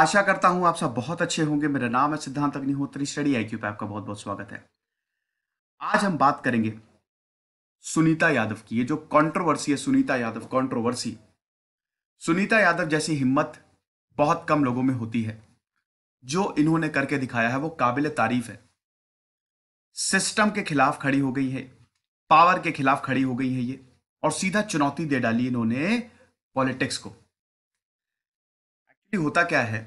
आशा करता हूं आप सब बहुत अच्छे होंगे मेरा नाम है सिद्धांत अग्निहोत्री स्टडी आईक्यू पे आपका बहुत बहुत स्वागत है आज हम बात करेंगे सुनीता यादव की ये जो कंट्रोवर्सी है सुनीता यादव कंट्रोवर्सी सुनीता यादव जैसी हिम्मत बहुत कम लोगों में होती है जो इन्होंने करके दिखाया है वो काबिल तारीफ है सिस्टम के खिलाफ खड़ी हो गई है पावर के खिलाफ खड़ी हो गई है ये और सीधा चुनौती दे डाली इन्होंने पॉलिटिक्स को एक्चुअली होता क्या है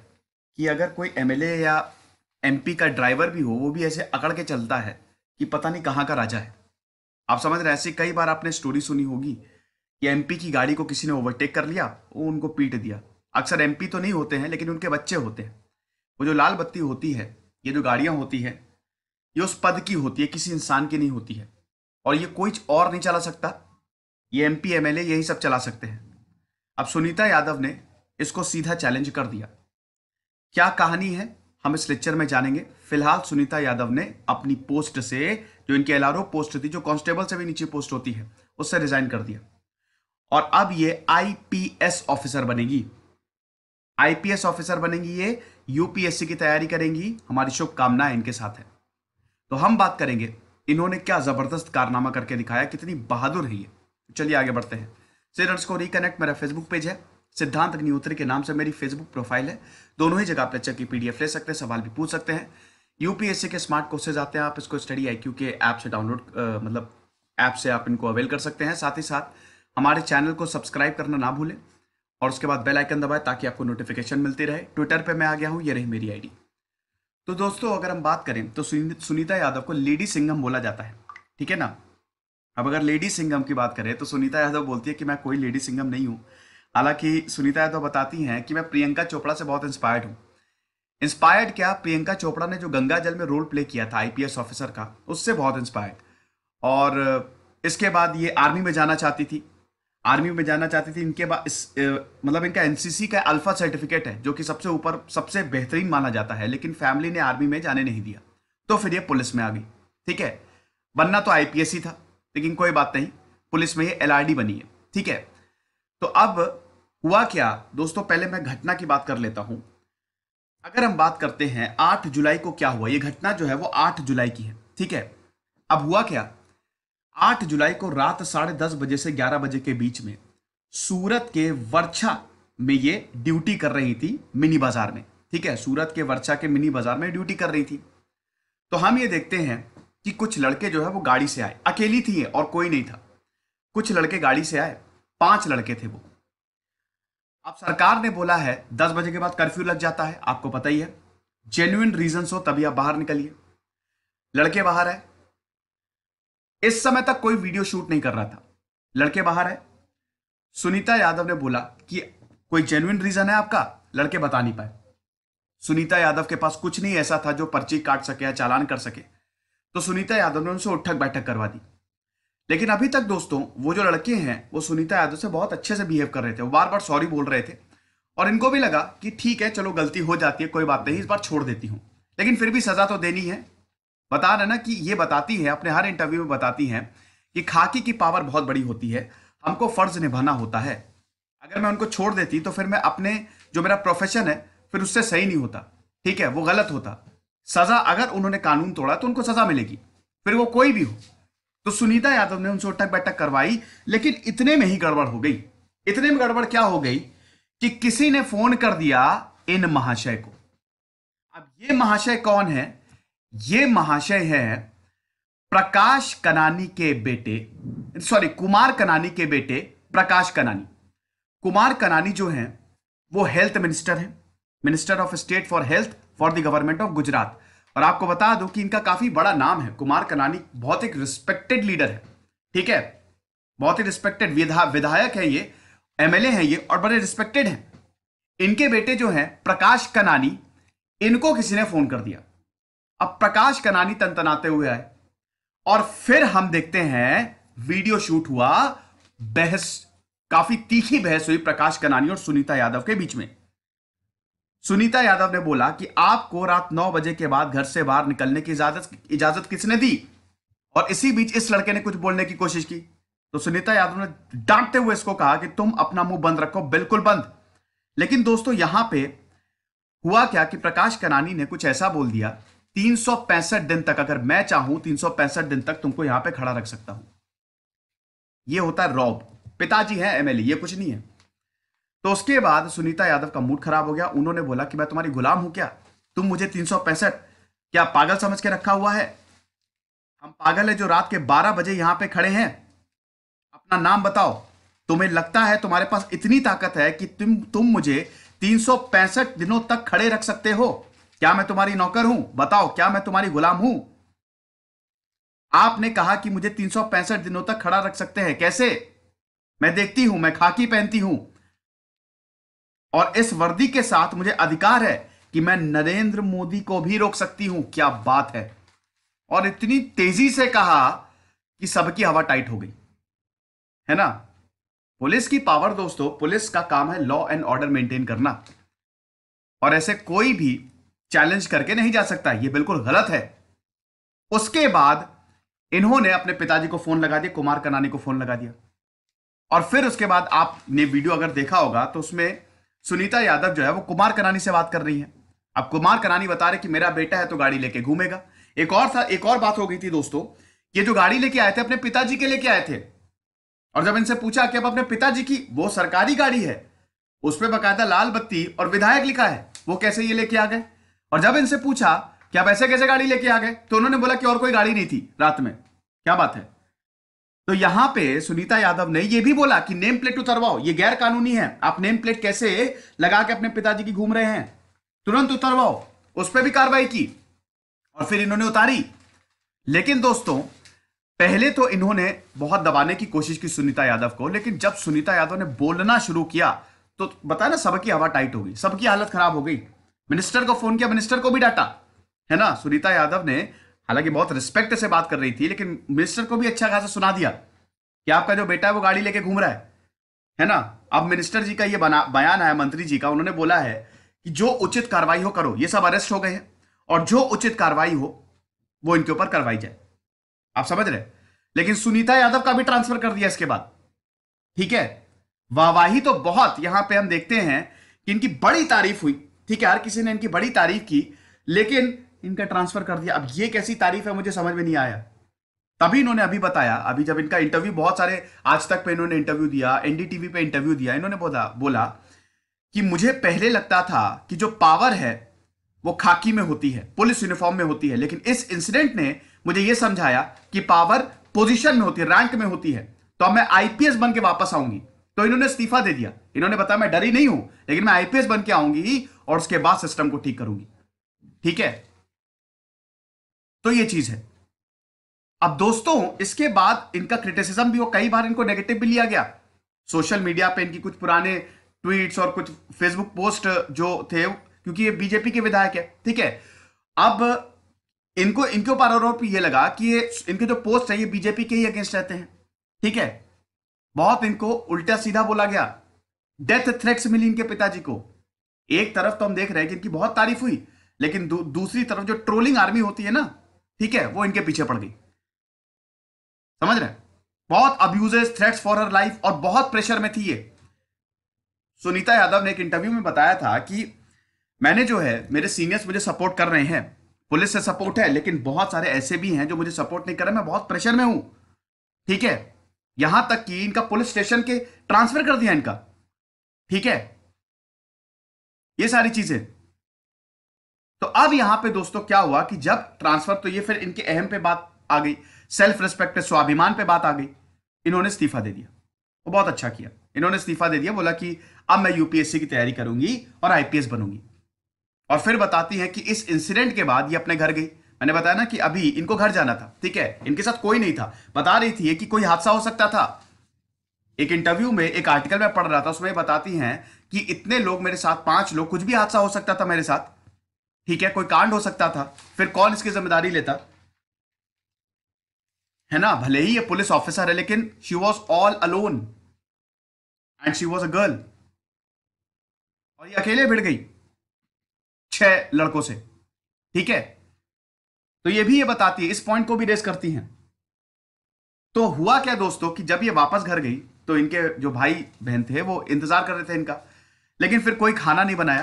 कि अगर कोई एमएलए या एमपी का ड्राइवर भी हो वो भी ऐसे अकड़ के चलता है कि पता नहीं कहाँ का राजा है आप समझ रहे हैं ऐसे कई बार आपने स्टोरी सुनी होगी कि एम की गाड़ी को किसी ने ओवरटेक कर लिया वो उनको पीट दिया अक्सर एम तो नहीं होते हैं लेकिन उनके बच्चे होते हैं वो जो लाल बत्ती होती है ये जो गाड़ियाँ होती है ये उस पद की होती है किसी इंसान की नहीं होती है और ये कोई और नहीं चला सकता ये एम पी यही सब चला सकते हैं अब सुनीता यादव ने इसको सीधा चैलेंज कर दिया क्या कहानी है हम इस लेक्चर में जानेंगे फिलहाल सुनीता यादव ने अपनी पोस्ट से जो इनके एलआरओ पोस्ट थी जो कांस्टेबल से भी नीचे पोस्ट होती है उससे रिजाइन कर दिया और अब ये आईपीएस ऑफिसर बनेगी आईपीएस ऑफिसर बनेगी ये यूपीएससी की तैयारी करेंगी हमारी शुभकामनाएं इनके साथ है तो हम बात करेंगे इन्होंने क्या जबरदस्त कारनामा करके दिखाया कितनी बहादुर है ये चलिए आगे बढ़ते हैं सिडर्स को रिकनेक्ट मेरा फेसबुक पेज है सिद्धांत अग्निहोत्री के नाम से मेरी फेसबुक प्रोफाइल है दोनों ही जगह आप लेक्चर की पीडीएफ ले सकते हैं सवाल भी पूछ सकते हैं यूपीएससी के स्मार्ट कोर्सेज आते हैं आप इसको स्टडी आईक्यू के ऐप से डाउनलोड मतलब ऐप से आप इनको अवेल कर सकते हैं साथ ही साथ हमारे चैनल को सब्सक्राइब करना ना भूलें और उसके बाद बेल आइकन दबाएं ताकि आपको नोटिफिकेशन मिलती रहे ट्विटर पे मैं आ गया हूँ ये रही मेरी आईडी तो दोस्तों अगर हम बात करें तो सुनीता यादव को लेडी सिंगम बोला जाता है ठीक है ना अब अगर लेडी सिंगम की बात करें तो सुनीता यादव बोलती है कि मैं कोई लेडी सिंगम नहीं हूँ हालांकि सुनीता यादव बताती हैं कि मैं प्रियंका चोपड़ा से बहुत इंस्पायर्ड हूँ इंस्पायर्ड क्या प्रियंका चोपड़ा ने जो गंगा जल में रोल प्ले किया था आईपीएस ऑफिसर का उससे बहुत इंस्पायर्ड और इसके बाद ये आर्मी में जाना चाहती थी आर्मी में जाना चाहती थी इनके बाद इस मतलब इनका एनसीसी का अल्फा सर्टिफिकेट है जो कि सबसे ऊपर सबसे बेहतरीन माना जाता है लेकिन फैमिली ने आर्मी में जाने नहीं दिया तो फिर ये पुलिस में आ गई ठीक है बनना तो आईपीएस ही था लेकिन कोई बात नहीं पुलिस में ये एलआरडी बनी है ठीक है तो अब हुआ क्या दोस्तों पहले मैं घटना की बात कर लेता हूं अगर हम बात करते हैं 8 जुलाई को क्या हुआ यह घटना जो है वो 8 जुलाई की है ठीक है अब हुआ क्या 8 जुलाई को रात साढ़े दस बजे से 11 बजे के बीच में सूरत के वर्षा में ये ड्यूटी कर रही थी मिनी बाजार में ठीक है सूरत के वर्षा के मिनी बाजार में ड्यूटी कर रही थी तो हम ये देखते हैं कि कुछ लड़के जो है वो गाड़ी से आए अकेली थी और कोई नहीं था कुछ लड़के गाड़ी से आए पांच लड़के थे वो अब सरकार ने बोला है दस बजे के बाद कर्फ्यू लग जाता है आपको पता ही है जेन्युन रीजन हो तभी आप बाहर निकलिए लड़के बाहर है इस समय तक कोई वीडियो शूट नहीं कर रहा था लड़के बाहर है सुनीता यादव ने बोला कि कोई जेन्युन रीजन है आपका लड़के बता नहीं पाए सुनीता यादव के पास कुछ नहीं ऐसा था जो पर्ची काट सके या चालान कर सके तो सुनीता यादव ने उनसे उठक बैठक करवा दी लेकिन अभी तक दोस्तों वो जो लड़के हैं वो सुनीता यादव से बहुत अच्छे से बिहेव कर रहे थे वो बार बार सॉरी बोल रहे थे और इनको भी लगा कि ठीक है चलो गलती हो जाती है कोई बात नहीं इस बार छोड़ देती हूँ लेकिन फिर भी सज़ा तो देनी है बता रहे ना कि ये बताती है अपने हर इंटरव्यू में बताती हैं कि खाकी की पावर बहुत बड़ी होती है हमको फ़र्ज निभाना होता है अगर मैं उनको छोड़ देती तो फिर मैं अपने जो मेरा प्रोफेशन है फिर उससे सही नहीं होता ठीक है वो गलत होता सज़ा अगर उन्होंने कानून तोड़ा तो उनको सज़ा मिलेगी फिर वो कोई भी हो तो सुनीता यादव ने उनसे उठक बैठक करवाई लेकिन इतने में ही गड़बड़ हो गई इतने में गड़बड़ क्या हो गई कि किसी ने फोन कर दिया इन महाशय को अब ये महाशय कौन है ये महाशय है प्रकाश कनानी के बेटे सॉरी कुमार कनानी के बेटे प्रकाश कनानी कुमार कनानी जो हैं वो हेल्थ मिनिस्टर हैं minister of state for health for the government of Gujarat और आपको बता दूं कि इनका काफी बड़ा नाम है कुमार कनानी बहुत एक रिस्पेक्टेड लीडर है ठीक है बहुत ही रिस्पेक्टेड विधा विधायक है ये एमएलए हैं ये और बड़े रिस्पेक्टेड हैं इनके बेटे जो हैं प्रकाश कनानी इनको किसी ने फोन कर दिया अब प्रकाश कनानी तनतनाते हुए आए और फिर हम देखते हैं वीडियो शूट हुआ बहस काफी तीखी बहस हुई प्रकाश कनानी और सुनीता यादव के बीच में सुनीता यादव ने बोला कि आपको रात नौ बजे के बाद घर से बाहर निकलने की इजाजत इजाजत किसने दी और इसी बीच इस लड़के ने कुछ बोलने की कोशिश की तो सुनीता यादव ने डांटते हुए इसको कहा कि तुम अपना मुंह बंद रखो बिल्कुल बंद लेकिन दोस्तों यहां पे हुआ क्या कि प्रकाश कनानी ने कुछ ऐसा बोल दिया तीन दिन तक अगर मैं चाहूं तीन दिन तक तुमको यहां पे खड़ा रख सकता हूं यह होता है रॉब पिताजी है एमएलए ये कुछ नहीं है तो उसके बाद सुनीता यादव का मूड खराब हो गया उन्होंने बोला कि मैं तुम्हारी गुलाम हूं क्या तुम मुझे तीन क्या पागल समझ के रखा हुआ है हम पागल है जो रात के बारह बजे यहां पे खड़े हैं अपना नाम बताओ तुम्हें लगता है तुम्हारे पास इतनी ताकत है कि तुम तुम मुझे तीन दिनों तक खड़े रख सकते हो क्या मैं तुम्हारी नौकर हूं बताओ क्या मैं तुम्हारी गुलाम हूं आपने कहा कि मुझे तीन दिनों तक खड़ा रख सकते हैं कैसे मैं देखती हूं मैं खाकी पहनती हूं और इस वर्दी के साथ मुझे अधिकार है कि मैं नरेंद्र मोदी को भी रोक सकती हूं क्या बात है और इतनी तेजी से कहा कि सबकी हवा टाइट हो गई है ना पुलिस की पावर दोस्तों पुलिस का काम है लॉ एंड ऑर्डर मेंटेन करना और ऐसे कोई भी चैलेंज करके नहीं जा सकता यह बिल्कुल गलत है उसके बाद इन्होंने अपने पिताजी को फोन लगा दिया कुमार कनानी को फोन लगा दिया और फिर उसके बाद आपने वीडियो अगर देखा होगा तो उसमें सुनीता यादव जो है वो कुमार करानी से बात कर रही है अब कुमार करानी बता रहे कि मेरा बेटा है तो गाड़ी लेके घूमेगा एक और सा, एक और बात हो गई थी दोस्तों ये जो गाड़ी लेके आए थे अपने पिताजी के लेके आए थे और जब इनसे पूछा कि अब अपने पिताजी की वो सरकारी गाड़ी है उस पर बाकायदा लाल बत्ती और विधायक लिखा है वो कैसे ये लेके आ गए और जब इनसे पूछा कि आप ऐसे कैसे गाड़ी लेके आ गए तो उन्होंने बोला कि और कोई गाड़ी नहीं थी रात में क्या बात है तो यहां पे सुनीता यादव ने यह भी बोला कि नेम प्लेट उतरवाओ ये गैर कानूनी है आप नेम प्लेट कैसे लगा के अपने पिताजी की घूम रहे हैं तुरंत उतरवाओ उस पर भी कार्रवाई की और फिर इन्होंने उतारी लेकिन दोस्तों पहले तो इन्होंने बहुत दबाने की कोशिश की सुनीता यादव को लेकिन जब सुनीता यादव ने बोलना शुरू किया तो बताया ना सबकी हवा टाइट हो गई सबकी हालत खराब हो गई मिनिस्टर को फोन किया मिनिस्टर को भी डांटा है ना सुनीता यादव ने हालांकि बहुत रिस्पेक्ट से बात कर रही थी लेकिन मिनिस्टर को भी अच्छा खासा सुना दिया कि आपका जो बेटा है वो गाड़ी लेके घूम रहा है है ना अब मिनिस्टर जी का ये बना बयान आया मंत्री जी का उन्होंने बोला है कि जो उचित कार्रवाई हो करो ये सब अरेस्ट हो गए हैं और जो उचित कार्रवाई हो वो इनके ऊपर करवाई जाए आप समझ रहे लेकिन सुनीता यादव का भी ट्रांसफर कर दिया इसके बाद ठीक है वाहवाही तो बहुत यहां पे हम देखते हैं कि इनकी बड़ी तारीफ हुई ठीक है हर किसी ने इनकी बड़ी तारीफ की लेकिन इनका ट्रांसफर कर दिया अब ये कैसी तारीफ है मुझे समझ में नहीं आया तभी इन्होंने अभी बताया अभी जब इनका इंटरव्यू बहुत सारे आज तक पे इन्होंने इंटरव्यू दिया एनडीटीवी पे इंटरव्यू दिया इन्होंने बोला बोला कि मुझे पहले लगता था कि जो पावर है वो खाकी में होती है पुलिस यूनिफॉर्म में होती है लेकिन इस इंसिडेंट ने मुझे यह समझाया कि पावर पोजिशन में होती है रैंक में होती है तो अब मैं आईपीएस बन के वापस आऊंगी तो इन्होंने इस्तीफा दे दिया इन्होंने बताया मैं डरी नहीं हूं लेकिन मैं आईपीएस बन के आऊंगी और उसके बाद सिस्टम को ठीक करूंगी ठीक है तो ये चीज है अब दोस्तों इसके बाद इनका क्रिटिसिज्म भी हो कई बार इनको नेगेटिव भी लिया गया सोशल मीडिया पे इनकी कुछ पुराने ट्वीट्स और कुछ फेसबुक पोस्ट जो थे क्योंकि ये बीजेपी के विधायक है ठीक है अब इनको इनके ऊपर आरोप ये लगा कि ये इनके जो पोस्ट है ये बीजेपी के ही अगेंस्ट रहते हैं ठीक है बहुत इनको उल्टा सीधा बोला गया डेथ थ्रेट्स मिली इनके पिताजी को एक तरफ तो हम देख रहे हैं कि इनकी बहुत तारीफ हुई लेकिन दू, दूसरी तरफ जो ट्रोलिंग आर्मी होती है ना ठीक है वो इनके पीछे पड़ गई समझ रहे बहुत abuses threats for her life और बहुत प्रेशर में थी ये सुनीता यादव ने एक इंटरव्यू में बताया था कि मैंने जो है मेरे सीनियर्स मुझे सपोर्ट कर रहे हैं पुलिस से सपोर्ट है लेकिन बहुत सारे ऐसे भी हैं जो मुझे सपोर्ट नहीं कर रहे मैं बहुत प्रेशर में हूं ठीक है यहां तक कि इनका पुलिस स्टेशन के ट्रांसफर कर दिया इनका ठीक है ये सारी चीजें तो अब यहां पे दोस्तों क्या हुआ कि जब ट्रांसफर तो ये फिर इनके अहम पे बात आ गई सेल्फ रिस्पेक्ट पे स्वाभिमान पे बात आ गई इन्होंने इस्तीफा दे दिया वो बहुत अच्छा किया इन्होंने इस्तीफा दे दिया बोला कि अब मैं यूपीएससी की तैयारी करूंगी और आईपीएस बनूंगी और फिर बताती है कि इस इंसिडेंट के बाद ये अपने घर गई मैंने बताया ना कि अभी इनको घर जाना था ठीक है इनके साथ कोई नहीं था बता रही थी कि कोई हादसा हो सकता था एक इंटरव्यू में एक आर्टिकल में पढ़ रहा था उसमें बताती हैं कि इतने लोग मेरे साथ पांच लोग कुछ भी हादसा हो सकता था मेरे साथ ठीक है कोई कांड हो सकता था फिर कौन इसकी जिम्मेदारी लेता है ना भले ही ये पुलिस ऑफिसर है लेकिन she was all alone and she was a girl और ये अकेले भिड़ गई छह लड़कों से ठीक है तो ये भी ये बताती है इस पॉइंट को भी रेस करती हैं तो हुआ क्या दोस्तों कि जब ये वापस घर गई तो इनके जो भाई बहन थे वो इंतजार कर रहे थे इनका लेकिन फिर कोई खाना नहीं बनाया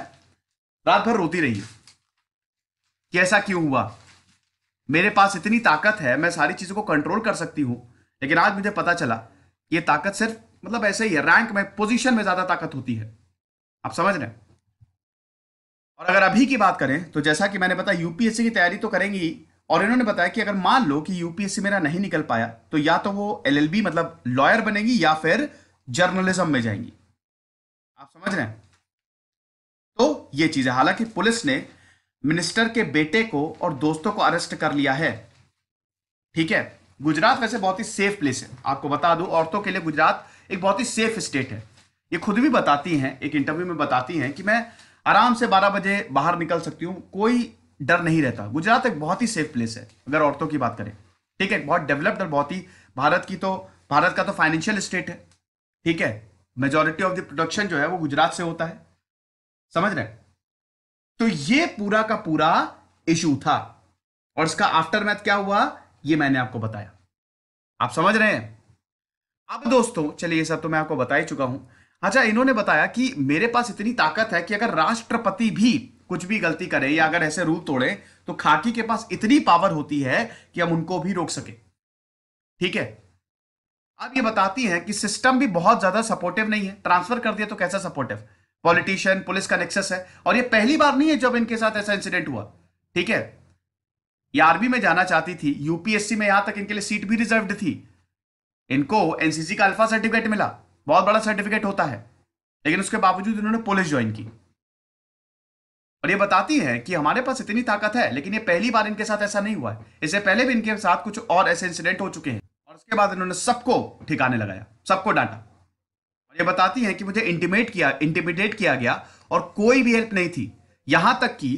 रात भर रोती रही है कि ऐसा क्यों हुआ मेरे पास इतनी ताकत है मैं सारी चीज़ों को कंट्रोल कर सकती हूँ लेकिन आज मुझे पता चला ये ताकत सिर्फ मतलब ऐसे ही है रैंक में पोजीशन में ज़्यादा ताकत होती है आप समझ रहे हैं और अगर अभी की बात करें तो जैसा कि मैंने बताया यूपीएससी की तैयारी तो करेंगी और इन्होंने बताया कि अगर मान लो कि यूपीएससी मेरा नहीं निकल पाया तो या तो वो एलएलबी मतलब लॉयर बनेगी या फिर जर्नलिज्म में जाएंगी आप समझ रहे हैं तो ये चीज है हालांकि पुलिस ने मिनिस्टर के बेटे को और दोस्तों को अरेस्ट कर लिया है ठीक है गुजरात वैसे बहुत ही सेफ प्लेस है आपको बता दूं औरतों के लिए गुजरात एक बहुत ही सेफ स्टेट है ये खुद भी बताती हैं एक इंटरव्यू में बताती हैं कि मैं आराम से 12 बजे बाहर निकल सकती हूँ कोई डर नहीं रहता गुजरात एक बहुत ही सेफ प्लेस है अगर औरतों की बात करें ठीक है बहुत डेवलप्ड और बहुत ही भारत की तो भारत का तो फाइनेंशियल स्टेट है ठीक है मेजोरिटी ऑफ द प्रोडक्शन जो है वो गुजरात से होता है समझ रहे हैं तो ये पूरा का पूरा इशू था और इसका आफ्टर मैथ क्या हुआ ये मैंने आपको बताया आप समझ रहे हैं अब दोस्तों चलिए ये सब तो मैं आपको बता ही चुका हूं अच्छा इन्होंने बताया कि मेरे पास इतनी ताकत है कि अगर राष्ट्रपति भी कुछ भी गलती करें या अगर ऐसे रूल तोड़े तो खाकी के पास इतनी पावर होती है कि हम उनको भी रोक सके ठीक है अब ये बताती है कि सिस्टम भी बहुत ज्यादा सपोर्टिव नहीं है ट्रांसफर कर दिया तो कैसा सपोर्टिव पॉलिटिशियन पुलिस का नेक्सस है और ये पहली बार नहीं है जब इनके साथ ऐसा इंसिडेंट हुआ ठीक है ये आर्मी में जाना चाहती थी यूपीएससी में यहां तक इनके लिए सीट भी रिजर्व थी इनको एनसीसी का अल्फा सर्टिफिकेट मिला बहुत बड़ा सर्टिफिकेट होता है लेकिन उसके बावजूद इन्होंने पुलिस ज्वाइन की और ये बताती है कि हमारे पास इतनी ताकत है लेकिन ये पहली बार इनके साथ ऐसा नहीं हुआ है इससे पहले भी इनके साथ कुछ और ऐसे इंसिडेंट हो चुके हैं और उसके बाद इन्होंने सबको ठिकाने लगाया सबको डांटा ये बताती हैं कि मुझे इंटीमेट किया इंटीमिडेट किया गया और कोई भी हेल्प नहीं थी यहां तक कि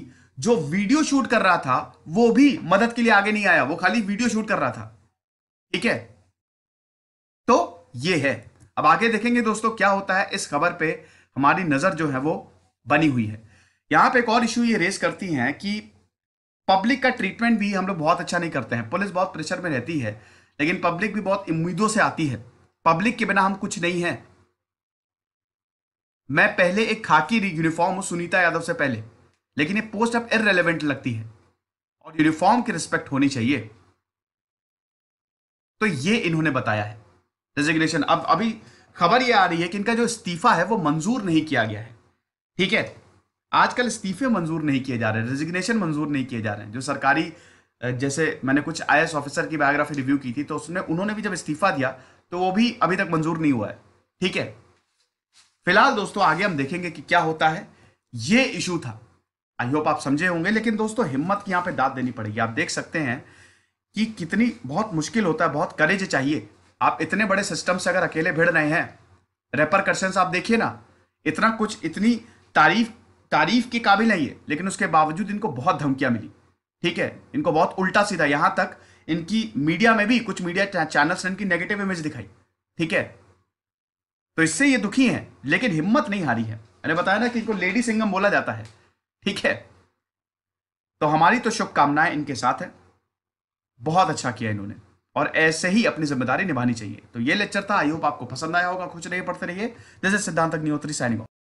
जो वीडियो शूट कर रहा था वो भी मदद के लिए आगे नहीं आया वो खाली वीडियो शूट कर रहा था ठीक है तो ये है अब आगे देखेंगे दोस्तों क्या होता है इस खबर पे हमारी नजर जो है वो बनी हुई है यहां पे एक और इश्यू ये रेस करती हैं कि पब्लिक का ट्रीटमेंट भी हम लोग बहुत अच्छा नहीं करते हैं पुलिस बहुत प्रेशर में रहती है लेकिन पब्लिक भी बहुत उम्मीदों से आती है पब्लिक के बिना हम कुछ नहीं है मैं पहले एक खाकी यूनिफॉर्म हूँ सुनीता यादव से पहले लेकिन ये पोस्ट अब इरेलीवेंट लगती है और यूनिफॉर्म की रिस्पेक्ट होनी चाहिए तो ये इन्होंने बताया है रेजिग्नेशन अब अभी खबर ये आ रही है कि इनका जो इस्तीफा है वो मंजूर नहीं किया गया है ठीक है आजकल इस्तीफे मंजूर नहीं किए जा रहे हैं रेजिग्नेशन मंजूर नहीं किए जा रहे हैं जो सरकारी जैसे मैंने कुछ आई ऑफिसर की बायोग्राफी रिव्यू की थी तो उसने उन्होंने भी जब इस्तीफा दिया तो वो भी अभी तक मंजूर नहीं हुआ है ठीक है फिलहाल दोस्तों आगे हम देखेंगे कि क्या होता है ये इशू था आई होप आप समझे होंगे लेकिन दोस्तों हिम्मत की यहाँ पे दाद देनी पड़ेगी आप देख सकते हैं कि कितनी बहुत मुश्किल होता है बहुत करेज चाहिए आप इतने बड़े सिस्टम से अगर अकेले भिड़ रहे हैं रेपर आप देखिए ना इतना कुछ इतनी तारीफ तारीफ के काबिल है है लेकिन उसके बावजूद इनको बहुत धमकियां मिली ठीक है इनको बहुत उल्टा सीधा यहां तक इनकी मीडिया में भी कुछ मीडिया चैनल्स ने इनकी नेगेटिव इमेज दिखाई ठीक है तो इससे ये दुखी हैं लेकिन हिम्मत नहीं हारी है मैंने बताया ना कि इनको लेडी सिंगम बोला जाता है ठीक है तो हमारी तो शुभकामनाएं इनके साथ है बहुत अच्छा किया इन्होंने और ऐसे ही अपनी जिम्मेदारी निभानी चाहिए तो ये लेक्चर था आई होप आपको पसंद आया होगा खुश नहीं पढ़ते रहिए जैसे सिद्धांत अग्निहोत्री सैनिक